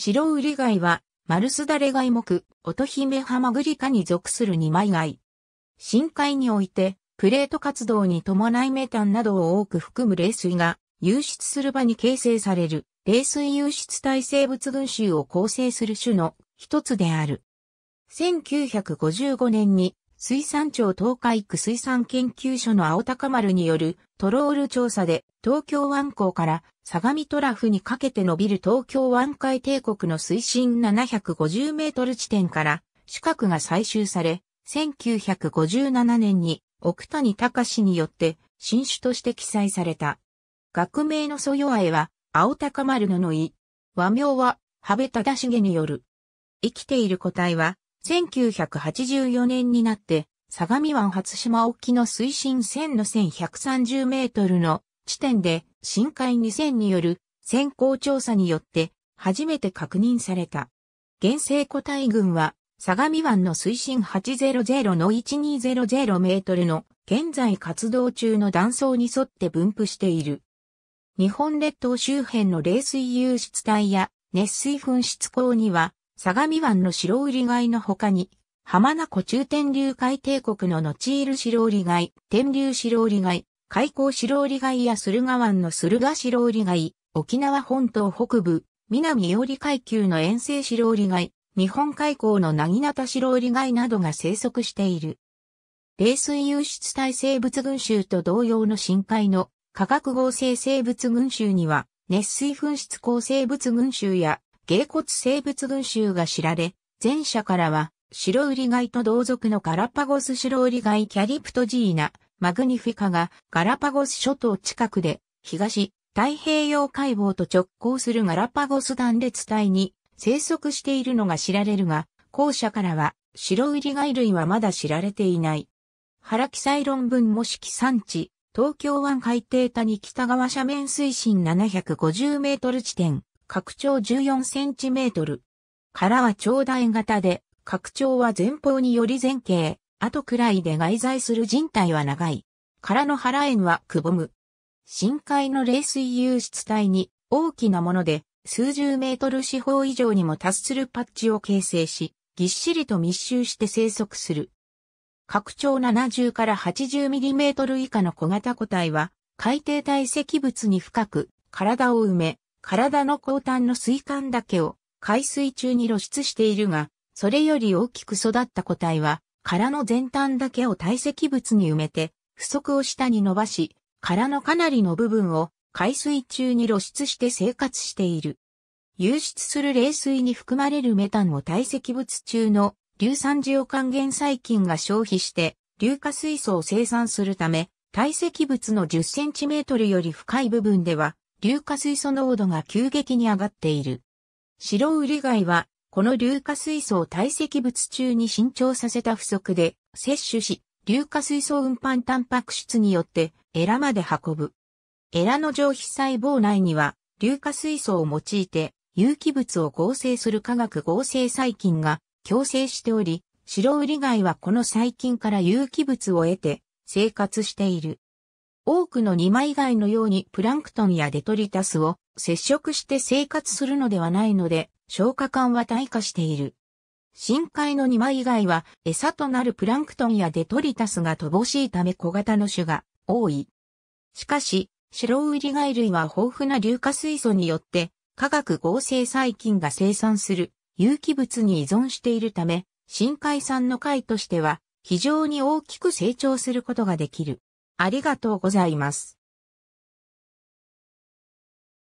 白瓜貝は、マルスダレ貝目、乙姫ハマグリ科に属する二枚貝。深海において、プレート活動に伴いメタンなどを多く含む冷水が、流出する場に形成される、冷水流出体生物群衆を構成する種の一つである。1955年に水産庁東海区水産研究所の青高丸によるトロール調査で東京湾港から相模トラフにかけて伸びる東京湾海帝国の水深750メートル地点から四角が採集され、1957年に奥谷隆によって新種として記載された。学名の素ヨアは青高丸ののい。和名は、羽部忠重による。生きている個体は、1984年になって、相模湾初島沖の水深1000の1130メートルの地点で深海2000による先行調査によって初めて確認された。原生個体群は相模湾の水深800の1200メートルの現在活動中の断層に沿って分布している。日本列島周辺の冷水湧出帯や熱水噴出口には相模湾の白売り貝の他に、浜名湖中天竜海帝国の後チー白売り貝、天竜白売り貝、海溝白売り貝や駿河湾の駿河白売り貝、沖縄本島北部、南伊織海級の遠征白織貝、日本海溝のなぎなた白織貝などが生息している。冷水湧出体生物群衆と同様の深海の化学合成生物群衆には、熱水噴出構生物群衆や芸骨生物群衆が知られ、前者からは、白ウリ貝と同族のガラパゴス白ウリ貝キャリプトジーナ、マグニフィカがガラパゴス諸島近くで、東、太平洋海防と直行するガラパゴス断裂帯に生息しているのが知られるが、後者からは、白ウリ貝類はまだ知られていない。原記載論文模式産地、東京湾海底谷北側斜面水深750メートル地点、拡張14センチメートル。は長大型で、拡張は前方により前傾、後くらいで外在する人体は長い。殻の腹縁はくぼむ。深海の冷水湧出体に大きなもので数十メートル四方以上にも達するパッチを形成し、ぎっしりと密集して生息する。拡張70から80ミリメートル以下の小型個体は海底堆積物に深く体を埋め、体の後端の水管だけを海水中に露出しているが、それより大きく育った個体は、殻の前端だけを堆積物に埋めて、不足を下に伸ばし、殻のかなりの部分を海水中に露出して生活している。流出する冷水に含まれるメタンを堆積物中の硫酸ジオ還元細菌が消費して、硫化水素を生産するため、堆積物の10センチメートルより深い部分では、硫化水素濃度が急激に上がっている。白ウリガイは、この硫化水素を堆積物中に伸長させた不足で摂取し、硫化水素運搬タンパク質によってエラまで運ぶ。エラの上皮細胞内には、硫化水素を用いて有機物を合成する化学合成細菌が共生しており、白ウリガイはこの細菌から有機物を得て生活している。多くの二枚貝のようにプランクトンやデトリタスを接触して生活するのではないので、消化管は退化している。深海の二枚貝は餌となるプランクトンやデトリタスが乏しいため小型の種が多い。しかし、白ウリ貝類は豊富な硫化水素によって化学合成細菌が生産する有機物に依存しているため、深海産の貝としては非常に大きく成長することができる。ありがとうございます。